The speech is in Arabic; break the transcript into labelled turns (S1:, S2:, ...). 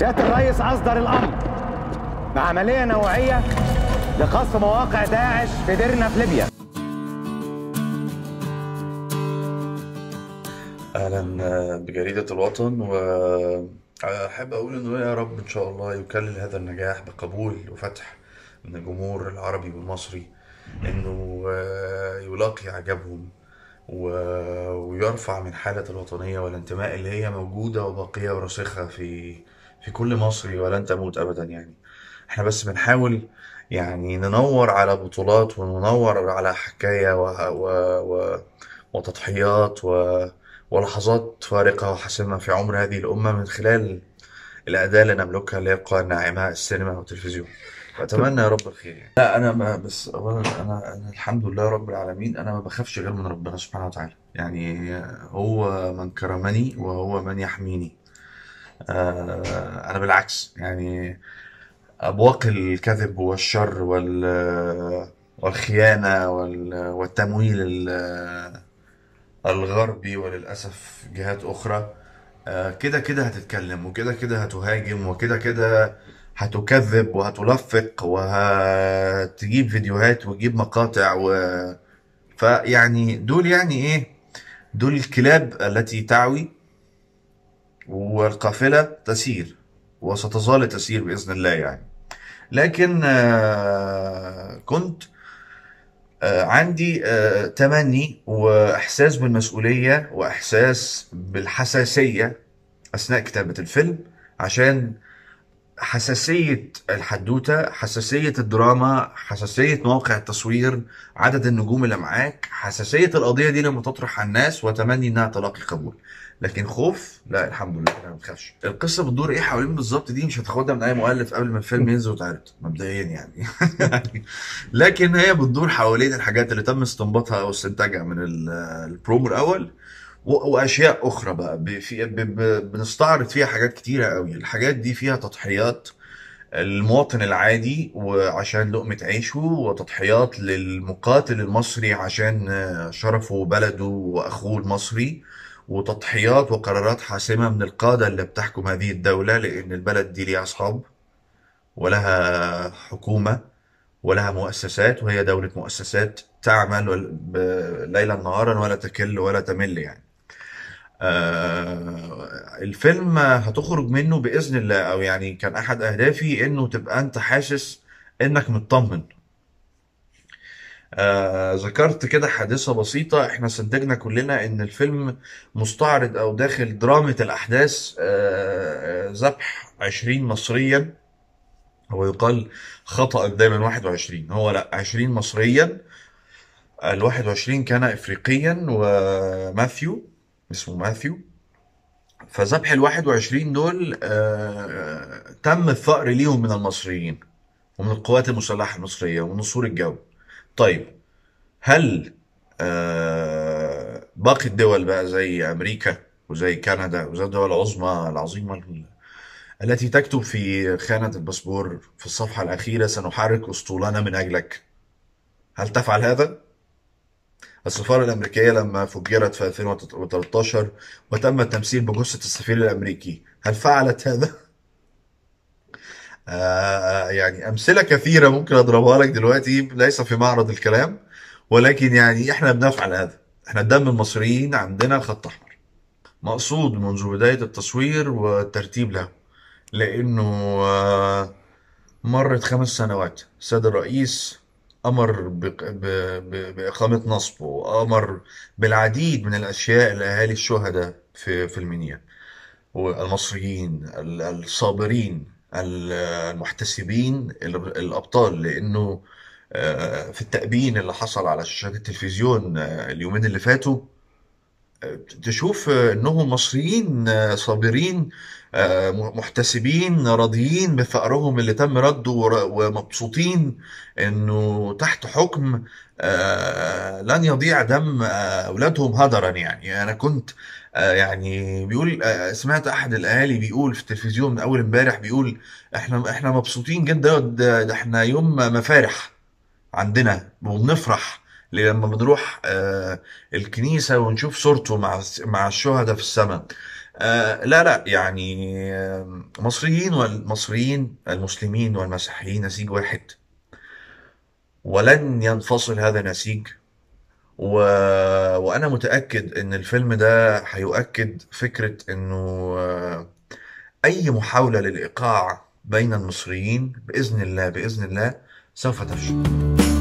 S1: سيادة الرئيس أصدر الأمر بعملية نوعية لقصف مواقع داعش في ديرنا في ليبيا اهلا آه، بجريده الوطن و أحب اقول انه يا رب ان شاء الله يكلل هذا النجاح بقبول وفتح من الجمهور العربي والمصري انه آه، يلاقي اعجابهم ويرفع من حاله الوطنيه والانتماء اللي هي موجوده وباقيه وراسخه في في كل مصري ولن تموت ابدا يعني احنا بس بنحاول يعني ننور على بطولات وننور على حكاية و... و... و... وتضحيات و... ولحظات فارقة وحاسمة في عمر هذه الأمة من خلال الأداة اللي نملكها اللي يبقى الناعمة السينما والتلفزيون وأتمنى يا رب الخير يعني. لا أنا ما بس أولا أنا, أنا الحمد لله رب العالمين أنا ما بخافش غير من ربنا سبحانه وتعالى يعني هو من كرمني وهو من يحميني آه، انا بالعكس يعني ابواق الكذب والشر وال والخيانه والتمويل الغربي وللاسف جهات اخرى آه، كده كده هتتكلم وكده كده هتهاجم وكده كده هتكذب وهتلفق وهتجيب فيديوهات وتجيب مقاطع و فيعني دول يعني ايه دول الكلاب التي تعوي والقافلة تسير وستظل تسير بإذن الله يعني لكن آه، كنت آه، عندي آه، تمني وإحساس بالمسؤولية وإحساس بالحساسية أثناء كتابة الفيلم عشان حساسية الحدوتة حساسية الدراما حساسية مواقع التصوير عدد النجوم اللي معاك حساسية القضية دي لما تطرح على الناس وتمني انها تلاقي قبول لكن خوف لا الحمد لله انا ما بخافش القصه بتدور ايه حوالين بالظبط دي مش هتاخدها من اي مؤلف قبل ما الفيلم ينزل وتعرض مبدئيا يعني لكن هي بتدور حوالين الحاجات اللي تم استنباطها او استنتاجها من البرومو الاول واشياء اخرى بقى في بنستعرض فيها حاجات كتيره قوي الحاجات دي فيها تضحيات المواطن العادي وعشان لقمة عيشه وتضحيات للمقاتل المصري عشان شرفه وبلده وأخوه المصري وتضحيات وقرارات حاسمة من القادة اللي بتحكم هذه الدولة لأن البلد دي ليها أصحاب ولها حكومة ولها مؤسسات وهي دولة مؤسسات تعمل ليلا نهارا ولا تكل ولا تمل يعني آه، الفيلم هتخرج منه باذن الله او يعني كان احد اهدافي انه تبقى انت حاسس انك مطمن آه ذكرت كده حادثة بسيطة احنا صدقنا كلنا ان الفيلم مستعرض او داخل درامة الاحداث آه،, آه ذبح عشرين مصريا هو يقال خطأ دايما واحد وعشرين هو لا عشرين مصريا الواحد وعشرين كان افريقيا وماثيو اسمه ماثيو فذبح ال 21 دول آه،, آه تم الثأر ليهم من المصريين ومن القوات المسلحة المصرية ومن السور الجو. طيب هل آه باقي الدول بقى زي أمريكا وزي كندا وزي الدول العظمى العظيمة التي تكتب في خانة الباسبور في الصفحة الأخيرة سنحرك أسطولنا من أجلك هل تفعل هذا؟ السفارة الأمريكية لما فجرت في 2013 وتم التمثيل بجثة السفير الأمريكي هل فعلت هذا؟ آه، آه، يعني أمثلة كثيرة ممكن أضربها لك دلوقتي ليس في معرض الكلام ولكن يعني إحنا بنفعل هذا إحنا الدم المصريين عندنا خط أحمر مقصود منذ بداية التصوير والترتيب له لأنه آه، مرت خمس سنوات السيد الرئيس أمر بإقامة نصبه أمر بالعديد من الأشياء لأهالي الشهداء في في المنيا والمصريين الصابرين المحتسبين الأبطال لأنه آه، في التأبين اللي حصل على شاشات التلفزيون آه، اليومين اللي فاتوا تشوف انهم مصريين صابرين محتسبين راضيين بفقرهم اللي تم رده ومبسوطين انه تحت حكم آه، لن يضيع دم آه، اولادهم هدرا يعني انا كنت آه، يعني بيقول سمعت احد الاهالي بيقول في التلفزيون من اول امبارح بيقول احنا احنا مبسوطين جدا ده احنا يوم مفارح عندنا وبنفرح لما بنروح آه، الكنيسة ونشوف صورته مع مع الشهداء في السماء آه، لا لا يعني آه، مصريين والمصريين المسلمين والمسيحيين نسيج واحد ولن ينفصل هذا النسيج و... وانا متاكد ان الفيلم ده هيؤكد فكره انه اي محاوله للايقاع بين المصريين باذن الله باذن الله سوف تفشل